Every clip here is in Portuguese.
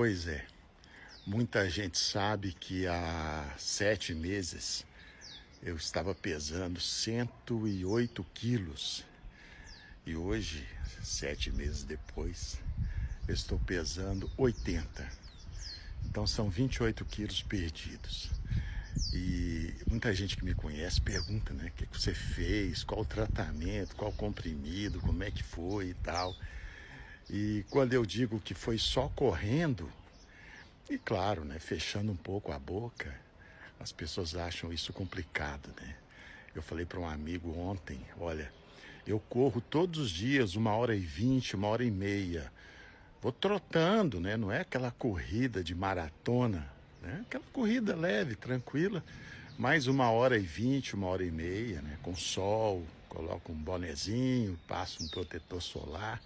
Pois é. Muita gente sabe que há sete meses eu estava pesando 108 quilos. E hoje, sete meses depois, eu estou pesando 80. Então são 28 quilos perdidos. E muita gente que me conhece pergunta, né? O que você fez? Qual o tratamento? Qual comprimido? Como é que foi e tal? E quando eu digo que foi só correndo, e claro, né, fechando um pouco a boca, as pessoas acham isso complicado, né? Eu falei para um amigo ontem, olha, eu corro todos os dias uma hora e vinte, uma hora e meia. Vou trotando, né? Não é aquela corrida de maratona, né? Aquela corrida leve, tranquila, mais uma hora e vinte, uma hora e meia, né? Com sol, coloco um bonezinho, passo um protetor solar.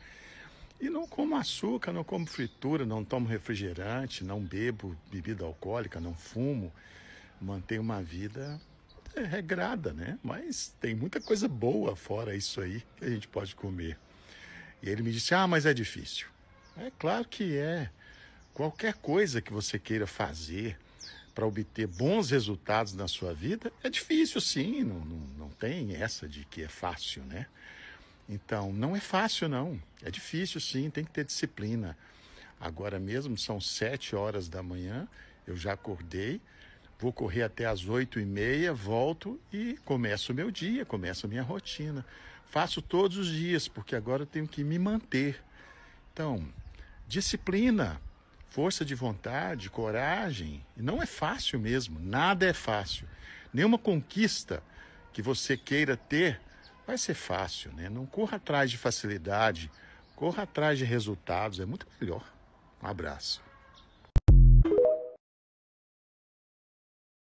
E não como açúcar, não como fritura, não tomo refrigerante, não bebo bebida alcoólica, não fumo. Mantenho uma vida é, regrada, né? Mas tem muita coisa boa fora isso aí que a gente pode comer. E ele me disse: Ah, mas é difícil. É claro que é. Qualquer coisa que você queira fazer para obter bons resultados na sua vida é difícil, sim. Não, não, não tem essa de que é fácil, né? Então, não é fácil, não. É difícil, sim, tem que ter disciplina. Agora mesmo são sete horas da manhã, eu já acordei, vou correr até as oito e meia, volto e começo o meu dia, começo a minha rotina. Faço todos os dias, porque agora eu tenho que me manter. Então, disciplina, força de vontade, coragem. E não é fácil mesmo, nada é fácil. Nenhuma conquista que você queira ter vai ser fácil, né? Não corra atrás de facilidade Corra atrás de resultados, é muito melhor. Um abraço.